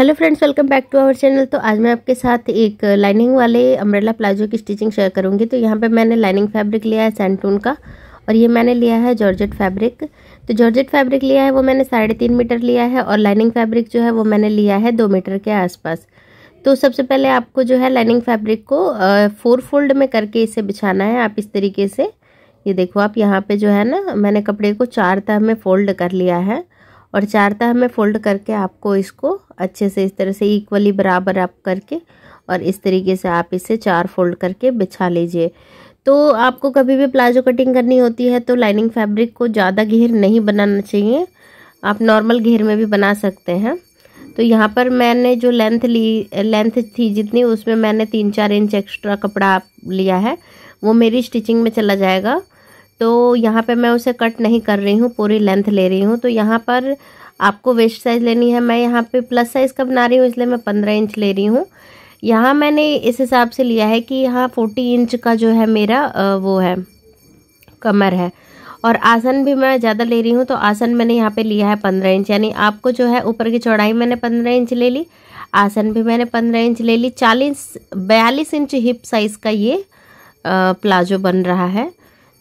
hello friends welcome back to our channel तो आज मैं आपके साथ एक लाइनिंग वाले अम्ब्रेला प्लाजो की स्टिचिंग शेयर करूंगी तो यहाँ पे मैंने लाइनिंग फैब्रिक लिया है सैंटून का और ये मैंने लिया है जॉर्जेट फैब्रिक तो जॉर्जेट फैब्रिक लिया है वो मैंने साढ़े तीन मीटर लिया है और लाइनिंग फैब्रिक जो है वो मैंने लिया है दो मीटर के आसपास तो सबसे पहले आपको जो है लाइनिंग फैब्रिक को फोर फोल्ड में करके इसे बिछाना है आप इस तरीके से ये देखो आप यहाँ पर जो है ना मैंने कपड़े को चार तह में फोल्ड कर लिया है और चार तह में फोल्ड करके आपको इसको अच्छे से इस तरह से इक्वली बराबर आप करके और इस तरीके से आप इसे चार फोल्ड करके बिछा लीजिए तो आपको कभी भी प्लाजो कटिंग करनी होती है तो लाइनिंग फैब्रिक को ज़्यादा घेर नहीं बनाना चाहिए आप नॉर्मल घेर में भी बना सकते हैं तो यहाँ पर मैंने जो लेंथ ली लेंथ थी जितनी उसमें मैंने तीन चार इंच एक्स्ट्रा कपड़ा लिया है वो मेरी स्टिचिंग में चला जाएगा तो यहाँ पे मैं उसे कट नहीं कर रही हूँ पूरी लेंथ ले रही हूँ तो यहाँ पर आपको वेस्ट साइज़ लेनी है मैं यहाँ पे प्लस साइज़ का बना रही हूँ इसलिए मैं पंद्रह इंच ले रही हूँ यहाँ मैंने इस हिसाब से लिया है कि यहाँ फोर्टी इंच का जो है मेरा वो है कमर है और आसन भी मैं ज़्यादा ले रही हूँ तो आसन मैंने यहाँ पे लिया है पंद्रह इंच यानी आपको जो है ऊपर की चौड़ाई मैंने पंद्रह इंच ले ली आसन भी मैंने पंद्रह इंच ले ली चालीस बयालीस इंच हिप साइज़ का ये प्लाजो बन रहा है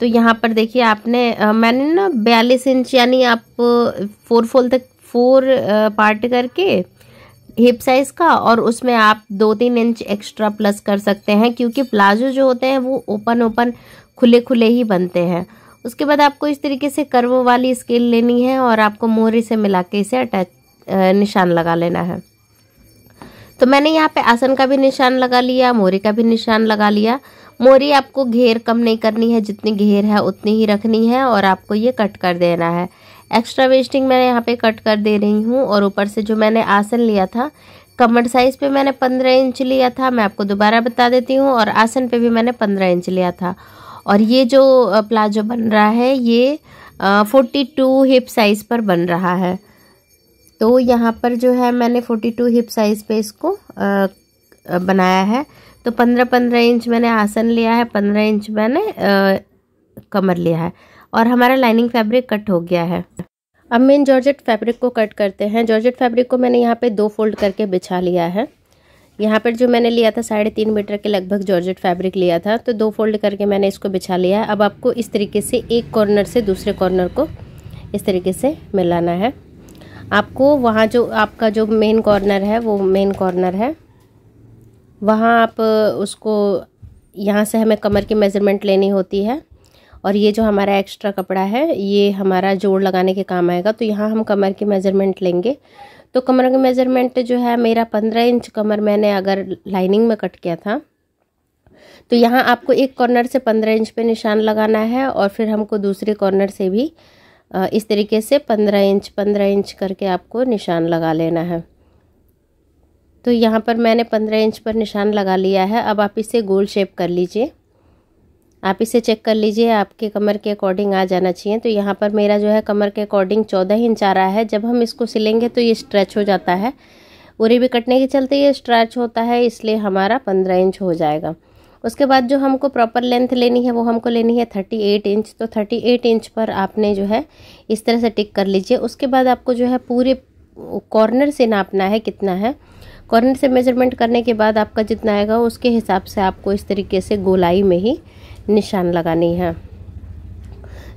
तो यहाँ पर देखिए आपने मैंने ना बयालीस इंच यानी आप फोर फोल तक फोर पार्ट करके हिप साइज़ का और उसमें आप दो तीन इंच एक्स्ट्रा प्लस कर सकते हैं क्योंकि प्लाजो जो होते हैं वो ओपन ओपन खुले खुले ही बनते हैं उसके बाद आपको इस तरीके से कर्व वाली स्केल लेनी है और आपको मोहरे से मिला के इसे अटैच निशान लगा लेना है तो मैंने यहाँ पे आसन का भी निशान लगा लिया मोहरे का भी निशान लगा लिया मोरी आपको घेर कम नहीं करनी है जितनी घेर है उतनी ही रखनी है और आपको ये कट कर देना है एक्स्ट्रा वेस्टिंग मैं यहाँ पे कट कर दे रही हूँ और ऊपर से जो मैंने आसन लिया था कमर साइज़ पे मैंने पंद्रह इंच लिया था मैं आपको दोबारा बता देती हूँ और आसन पे भी मैंने पंद्रह इंच लिया था और ये जो प्लाजो बन रहा है ये फोर्टी टू हिप साइज़ पर बन रहा है तो यहाँ पर जो है मैंने फोर्टी टू हिप साइज़ पे इसको आ, बनाया है तो पंद्रह पंद्रह इंच मैंने आसन लिया है पंद्रह इंच मैंने कमर लिया है और हमारा लाइनिंग फैब्रिक कट हो गया है अब मेन जॉर्जेट फैब्रिक को कट करते हैं जॉर्जेट फैब्रिक को मैंने यहाँ पे दो फोल्ड करके बिछा लिया है यहाँ पर जो मैंने लिया था साढ़े तीन मीटर के लगभग जॉर्जेट फैब्रिक लिया था तो दो फोल्ड करके मैंने इसको बिछा लिया है अब आपको इस तरीके से एक कॉर्नर से दूसरे कॉर्नर को इस तरीके से मिलाना है आपको वहाँ जो आपका जो मेन कॉर्नर है वो मेन कॉर्नर है वहाँ आप उसको यहाँ से हमें कमर की मेज़रमेंट लेनी होती है और ये जो हमारा एक्स्ट्रा कपड़ा है ये हमारा जोड़ लगाने के काम आएगा तो यहाँ हम कमर की मेज़रमेंट लेंगे तो कमर की मेज़रमेंट जो है मेरा पंद्रह इंच कमर मैंने अगर लाइनिंग में कट किया था तो यहाँ आपको एक कॉर्नर से पंद्रह इंच पे निशान लगाना है और फिर हमको दूसरे कॉर्नर से भी इस तरीके से पंद्रह इंच पंद्रह इंच करके आपको निशान लगा लेना है तो यहाँ पर मैंने पंद्रह इंच पर निशान लगा लिया है अब आप इसे गोल शेप कर लीजिए आप इसे चेक कर लीजिए आपके कमर के अकॉर्डिंग आ जाना चाहिए तो यहाँ पर मेरा जो है कमर के अकॉर्डिंग चौदह इंच आ रहा है जब हम इसको सिलेंगे तो ये स्ट्रेच हो जाता है उरी भी कटने के चलते ये स्ट्रेच होता है इसलिए हमारा पंद्रह इंच हो जाएगा उसके बाद जो हमको प्रॉपर लेंथ लेनी है वो हमको लेनी है थर्टी एट इंच तो थर्टी एट इंच पर आपने जो है इस तरह से टिक कर लीजिए उसके बाद आपको जो है पूरे कॉर्नर से नापना है कितना है कॉर्नर से मेजरमेंट करने के बाद आपका जितना आएगा उसके हिसाब से आपको इस तरीके से गोलाई में ही निशान लगानी है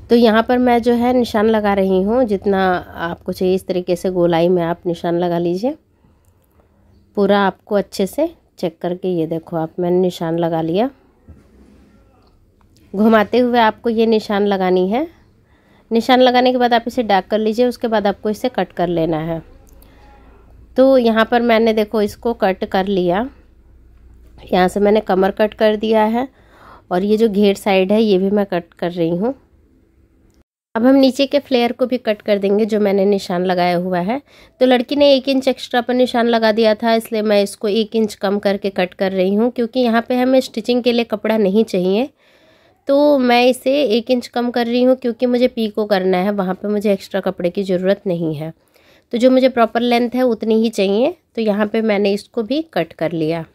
तो यहाँ पर मैं जो है निशान लगा रही हूँ जितना आपको चाहिए इस तरीके से गोलाई में आप निशान लगा लीजिए पूरा आपको अच्छे से चेक करके ये देखो आप मैंने निशान लगा लिया घुमाते हुए आपको ये निशान लगानी है निशान लगाने के बाद आप इसे डाक कर लीजिए उसके बाद आपको इसे कट कर लेना है तो यहाँ पर मैंने देखो इसको कट कर लिया यहाँ से मैंने कमर कट कर दिया है और ये जो घेर साइड है ये भी मैं कट कर रही हूँ अब हम नीचे के फ्लेयर को भी कट कर देंगे जो मैंने निशान लगाया हुआ है तो लड़की ने एक इंच एक्स्ट्रा पर निशान लगा दिया था इसलिए मैं इसको एक इंच कम करके कट कर रही हूँ क्योंकि यहाँ पे हमें स्टिचिंग के लिए कपड़ा नहीं चाहिए तो मैं इसे एक इंच कम कर रही हूँ क्योंकि मुझे पीको करना है वहाँ पर मुझे एक्स्ट्रा कपड़े की ज़रूरत नहीं है तो जो मुझे प्रॉपर लेंथ है उतनी ही चाहिए तो यहाँ पे मैंने इसको भी कट कर लिया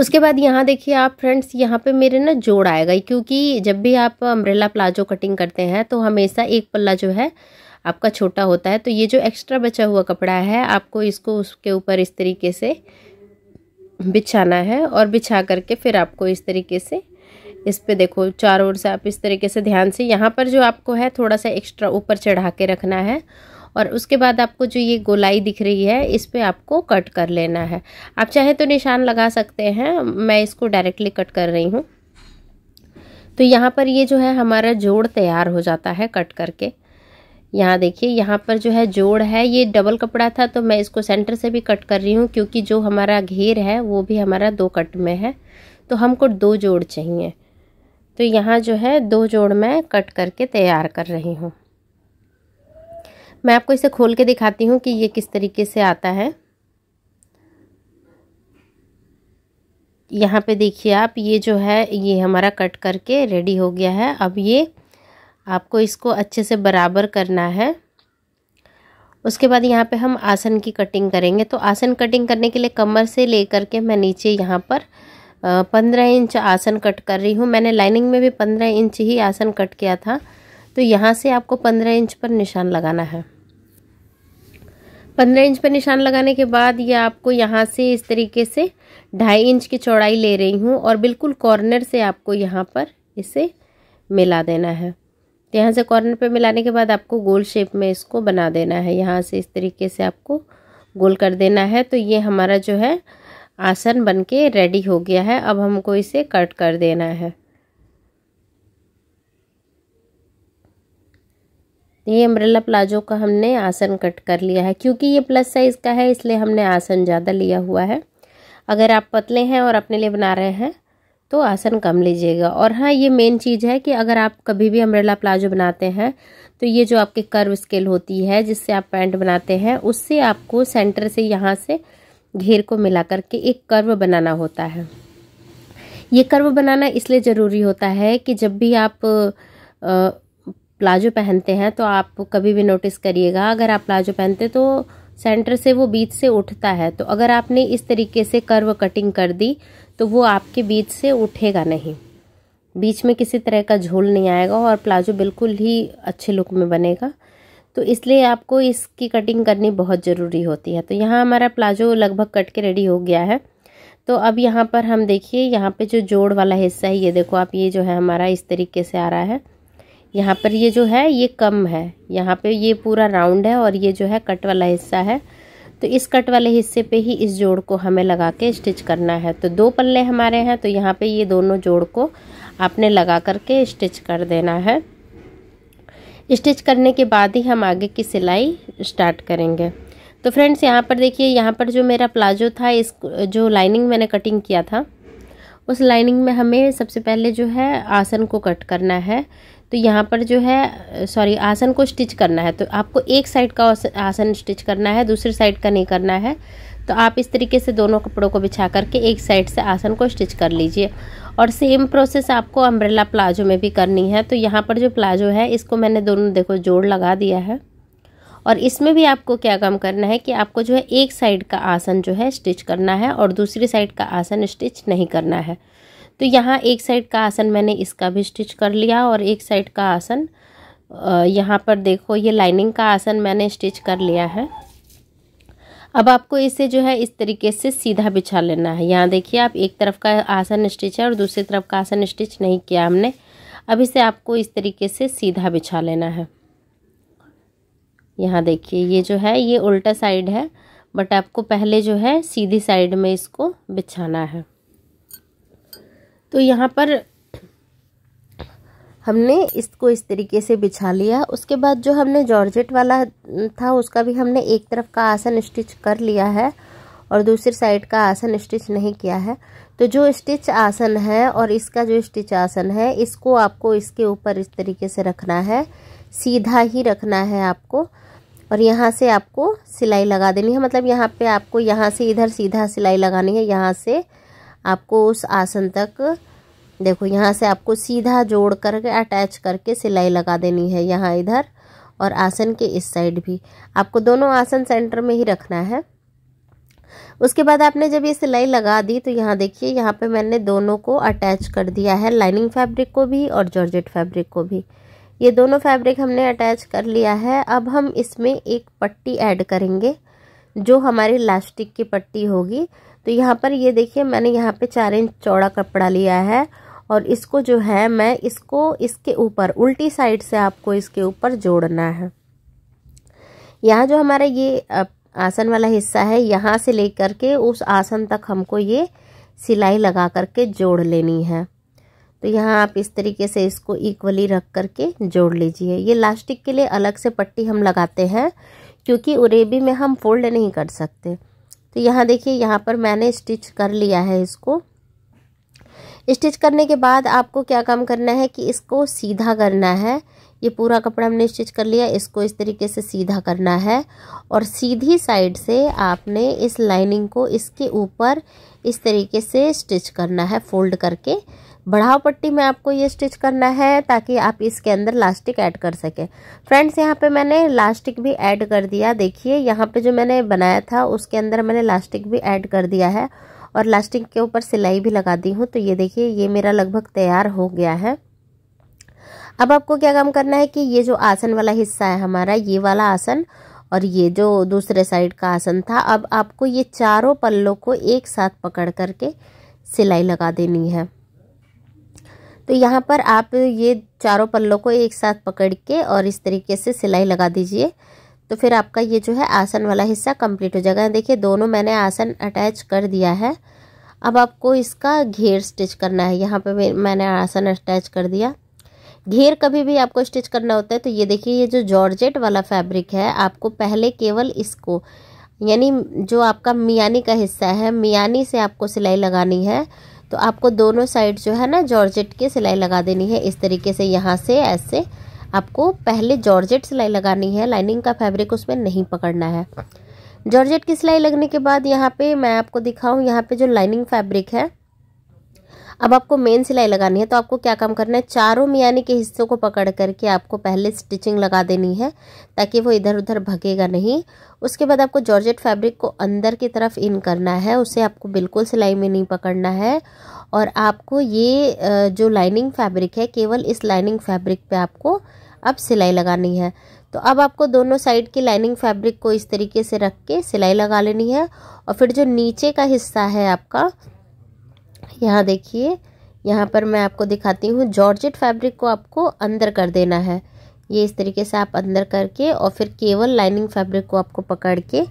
उसके बाद यहाँ देखिए आप फ्रेंड्स यहाँ पे मेरे ना जोड़ आएगा क्योंकि जब भी आप अम्ब्रेला प्लाजो कटिंग करते हैं तो हमेशा एक पल्ला जो है आपका छोटा होता है तो ये जो एक्स्ट्रा बचा हुआ कपड़ा है आपको इसको उसके ऊपर इस तरीके से बिछाना है और बिछा करके फिर आपको इस तरीके से इस पे देखो चारों ओर से आप इस तरीके से ध्यान से यहाँ पर जो आपको है थोड़ा सा एक्स्ट्रा ऊपर चढ़ा के रखना है और उसके बाद आपको जो ये गोलाई दिख रही है इस पर आपको कट कर लेना है आप चाहे तो निशान लगा सकते हैं मैं इसको डायरेक्टली कट कर रही हूँ तो यहाँ पर ये जो है हमारा जोड़ तैयार हो जाता है कट करके यहाँ देखिए यहाँ पर जो है जोड़ है ये डबल कपड़ा था तो मैं इसको सेंटर से भी कट कर रही हूँ क्योंकि जो हमारा घेर है वो भी हमारा दो कट में है तो हमको दो जोड़ चाहिए तो यहाँ जो है दो जोड़ मैं कट करके तैयार कर रही हूँ मैं आपको इसे खोल के दिखाती हूँ कि ये किस तरीके से आता है यहाँ पे देखिए आप ये जो है ये हमारा कट करके रेडी हो गया है अब ये आपको इसको अच्छे से बराबर करना है उसके बाद यहाँ पे हम आसन की कटिंग करेंगे तो आसन कटिंग करने के लिए कमर से लेकर के मैं नीचे यहाँ पर पंद्रह इंच आसन कट कर रही हूँ मैंने लाइनिंग में भी पंद्रह इंच ही आसन कट किया था तो यहाँ से आपको पंद्रह इंच पर निशान लगाना है पंद्रह इंच पर निशान लगाने के बाद ये आपको यहाँ से इस तरीके से ढाई इंच की चौड़ाई ले रही हूँ और बिल्कुल कॉर्नर से आपको यहाँ पर इसे मिला देना है तो यहाँ से कॉर्नर पर मिलाने के बाद आपको गोल शेप में इसको बना देना है यहाँ से इस तरीके से आपको गोल कर देना है तो ये हमारा जो है आसन बन के रेडी हो गया है अब हमको इसे कट कर देना है तो ये अम्ब्रेला प्लाजो का हमने आसन कट कर लिया है क्योंकि ये प्लस साइज़ का है इसलिए हमने आसन ज़्यादा लिया हुआ है अगर आप पतले हैं और अपने लिए बना रहे हैं तो आसन कम लीजिएगा और हाँ ये मेन चीज़ है कि अगर आप कभी भी अम्ब्रेला प्लाजो बनाते हैं तो ये जो आपके कर्व स्केल होती है जिससे आप पैंट बनाते हैं उससे आपको सेंटर से यहाँ से घेर को मिला करके एक कर्व बनाना होता है ये कर्व बनाना इसलिए ज़रूरी होता है कि जब भी आप आ, प्लाजो पहनते हैं तो आप कभी भी नोटिस करिएगा अगर आप प्लाजो पहनते तो सेंटर से वो बीच से उठता है तो अगर आपने इस तरीके से कर्व कटिंग कर दी तो वो आपके बीच से उठेगा नहीं बीच में किसी तरह का झोल नहीं आएगा और प्लाजो बिल्कुल ही अच्छे लुक में बनेगा तो इसलिए आपको इसकी कटिंग करनी बहुत ज़रूरी होती है तो यहाँ हमारा प्लाजो लगभग कट के रेडी हो गया है तो अब यहाँ पर हम देखिए यहाँ पे जो जोड़ वाला हिस्सा है ये देखो आप ये जो है हमारा इस तरीके से आ रहा है यहाँ पर ये जो है ये कम है यहाँ पे ये पूरा राउंड है और ये जो है कट वाला हिस्सा है तो इस कट वाले हिस्से पे ही इस जोड़ को हमें लगा के स्टिच करना है तो दो पल्ले हमारे हैं तो यहाँ पे ये दोनों जोड़ को आपने लगा करके स्टिच कर देना है स्टिच करने के बाद ही हम आगे की सिलाई स्टार्ट करेंगे तो फ्रेंड्स यहाँ पर देखिए यहाँ पर जो मेरा प्लाजो था इस जो लाइनिंग मैंने कटिंग किया था उस लाइनिंग में हमें सबसे पहले जो है आसन को कट करना है तो यहाँ पर जो है सॉरी आसन को स्टिच करना है तो आपको एक साइड का आसन स्टिच करना है दूसरी साइड का नहीं करना है तो आप इस तरीके से दोनों कपड़ों को बिछा करके एक साइड से आसन को स्टिच कर लीजिए और सेम प्रोसेस आपको अम्ब्रेला प्लाजो में भी करनी है तो यहाँ पर जो प्लाजो है इसको मैंने दोनों देखो जोड़ लगा दिया है और इसमें भी आपको क्या काम करना है कि आपको जो है एक साइड का आसन जो है स्टिच करना है और दूसरी साइड का आसन स्टिच नहीं करना है तो यहाँ एक साइड का आसन मैंने इसका भी स्टिच कर लिया और एक साइड का आसन यहाँ पर देखो ये लाइनिंग का आसन मैंने स्टिच कर लिया है अब आपको इसे जो है इस तरीके से सीधा बिछा लेना है यहाँ देखिए आप एक तरफ का आसन स्टिच है और दूसरी तरफ का आसन स्टिच नहीं किया हमने अब इसे आपको इस तरीके से सीधा बिछा लेना है यहाँ देखिए ये जो है ये उल्टा साइड है बट आपको पहले जो है सीधी साइड में इसको बिछाना है तो यहाँ पर हमने इसको इस तरीके से बिछा लिया उसके बाद जो हमने जॉर्जेट वाला था उसका भी हमने एक तरफ का आसन स्टिच कर लिया है और दूसरी साइड का आसन स्टिच नहीं किया है तो जो स्टिच आसन है और इसका जो स्टिच आसन है इसको आपको इसके ऊपर इस तरीके से रखना है सीधा ही रखना है आपको और यहाँ से आपको सिलाई लगा देनी है मतलब यहाँ पे आपको यहाँ से इधर सीधा सिलाई लगानी है यहाँ से आपको उस आसन तक देखो यहाँ से आपको सीधा जोड़ करके अटैच करके सिलाई लगा देनी है यहाँ इधर और आसन के इस साइड भी आपको दोनों आसन सेंटर में ही रखना है उसके बाद आपने जब ये सिलाई लगा दी तो यहाँ देखिए यहाँ पे मैंने दोनों को अटैच कर दिया है लाइनिंग फैब्रिक को भी और जॉर्जेट फैब्रिक को भी ये दोनों फैब्रिक हमने अटैच कर लिया है अब हम इसमें एक पट्टी ऐड करेंगे जो हमारी लास्टिक की पट्टी होगी तो यहाँ पर ये देखिए मैंने यहाँ पे चार इंच चौड़ा कपड़ा लिया है और इसको जो है मैं इसको इसके ऊपर उल्टी साइड से आपको इसके ऊपर जोड़ना है यहाँ जो हमारा ये आसन वाला हिस्सा है यहाँ से लेकर के उस आसन तक हमको ये सिलाई लगा करके जोड़ लेनी है तो यहाँ आप इस तरीके से इसको इक्वली रख करके जोड़ लीजिए ये लास्टिक के लिए अलग से पट्टी हम लगाते हैं क्योंकि उरेबी में हम फोल्ड नहीं कर सकते तो यहाँ देखिए यहाँ पर मैंने स्टिच कर लिया है इसको स्टिच करने के बाद आपको क्या काम करना है कि इसको सीधा करना है ये पूरा कपड़ा हमने स्टिच कर लिया इसको इस तरीके से सीधा करना है और सीधी साइड से आपने इस लाइनिंग को इसके ऊपर इस तरीके से स्टिच करना है फोल्ड करके बढ़ाव पट्टी में आपको ये स्टिच करना है ताकि आप इसके अंदर लास्टिक ऐड कर सकें फ्रेंड्स यहाँ पे मैंने लास्टिक भी ऐड कर दिया देखिए यहाँ पे जो मैंने बनाया था उसके अंदर मैंने लास्टिक भी ऐड कर दिया है और लास्टिक के ऊपर सिलाई भी लगा दी हूँ तो ये देखिए ये मेरा लगभग तैयार हो गया है अब आपको क्या काम करना है कि ये जो आसन वाला हिस्सा है हमारा ये वाला आसन और ये जो दूसरे साइड का आसन था अब आपको ये चारों पल्लों को एक साथ पकड़ करके सिलाई लगा देनी है तो यहाँ पर आप ये चारों पल्लों को एक साथ पकड़ के और इस तरीके से सिलाई लगा दीजिए तो फिर आपका ये जो है आसन वाला हिस्सा कंप्लीट हो जाएगा देखिए दोनों मैंने आसन अटैच कर दिया है अब आपको इसका घेर स्टिच करना है यहाँ पे मैंने आसन अटैच कर दिया घेर कभी भी आपको स्टिच करना होता है तो ये देखिए ये जो जॉर्जेट वाला फैब्रिक है आपको पहले केवल इसको यानी जो आपका मियानी का हिस्सा है मियानी से आपको सिलाई लगानी है तो आपको दोनों साइड जो है ना जॉर्जेट की सिलाई लगा देनी है इस तरीके से यहाँ से ऐसे आपको पहले जॉर्जेट सिलाई लगानी है लाइनिंग का फैब्रिक उसमें नहीं पकड़ना है जॉर्जेट की सिलाई लगने के बाद यहाँ पे मैं आपको दिखाऊँ यहाँ पे जो लाइनिंग फैब्रिक है अब आपको मेन सिलाई लगानी है तो आपको क्या काम करना है चारों मियानी के हिस्सों को पकड़ करके आपको पहले स्टिचिंग लगा देनी है ताकि वो इधर उधर भगेगा नहीं उसके बाद आपको जॉर्जेट फैब्रिक को अंदर की तरफ इन करना है उसे आपको बिल्कुल सिलाई में नहीं पकड़ना है और आपको ये जो लाइनिंग फैब्रिक है केवल इस लाइनिंग फैब्रिक पर आपको अब सिलाई लगानी है तो अब आपको दोनों साइड की लाइनिंग फैब्रिक को इस तरीके से रख के सिलाई लगा लेनी है और फिर जो नीचे का हिस्सा है आपका यहाँ देखिए यहाँ पर मैं आपको दिखाती हूँ जॉर्जेट फैब्रिक को आपको अंदर कर देना है ये इस तरीके से आप अंदर करके और फिर केवल लाइनिंग फैब्रिक को आपको पकड़ के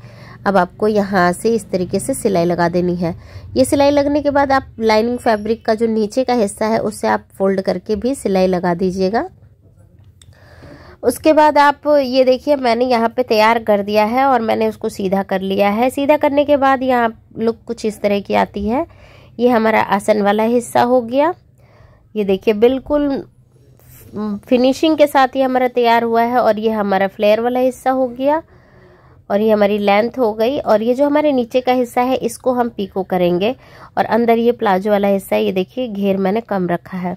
अब आपको यहाँ से इस तरीके से सिलाई लगा देनी है ये सिलाई लगने के बाद आप लाइनिंग फैब्रिक का जो नीचे का हिस्सा है उसे आप फोल्ड करके भी सिलाई लगा दीजिएगा उसके बाद आप ये देखिए मैंने यहाँ पे तैयार कर दिया है और मैंने उसको सीधा कर लिया है सीधा करने के बाद यहाँ लुक कुछ इस तरह की आती है ये हमारा आसन वाला हिस्सा हो गया ये देखिए बिल्कुल फिनिशिंग के साथ ये हमारा तैयार हुआ है और ये हमारा फ्लेयर वाला हिस्सा हो गया और ये हमारी लेंथ हो गई और ये जो हमारे नीचे का हिस्सा है इसको हम पीको करेंगे और अंदर ये प्लाजो वाला हिस्सा ये देखिए घेर मैंने कम रखा है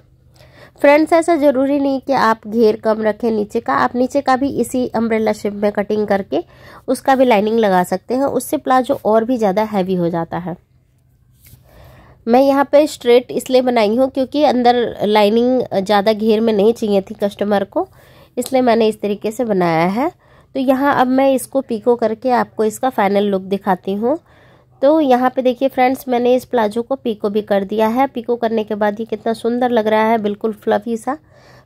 फ्रेंड्स ऐसा ज़रूरी नहीं कि आप घेर कम रखें नीचे का आप नीचे का भी इसी अम्ब्रेला शेप में कटिंग करके उसका भी लाइनिंग लगा सकते हैं उससे प्लाजो और भी ज़्यादा हैवी हो जाता है मैं यहाँ पे स्ट्रेट इसलिए बनाई हूँ क्योंकि अंदर लाइनिंग ज़्यादा घेर में नहीं चाहिए थी कस्टमर को इसलिए मैंने इस तरीके से बनाया है तो यहाँ अब मैं इसको पीको करके आपको इसका फाइनल लुक दिखाती हूँ तो यहाँ पे देखिए फ्रेंड्स मैंने इस प्लाजो को पीको भी कर दिया है पीको करने के बाद ये कितना सुंदर लग रहा है बिल्कुल फ्लफी सा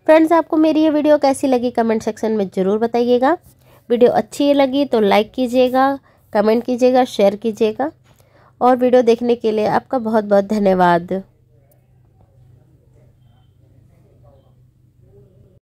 फ्रेंड्स आपको मेरी ये वीडियो कैसी लगी कमेंट सेक्शन में ज़रूर बताइएगा वीडियो अच्छी लगी तो लाइक कीजिएगा कमेंट कीजिएगा शेयर कीजिएगा और वीडियो देखने के लिए आपका बहुत बहुत धन्यवाद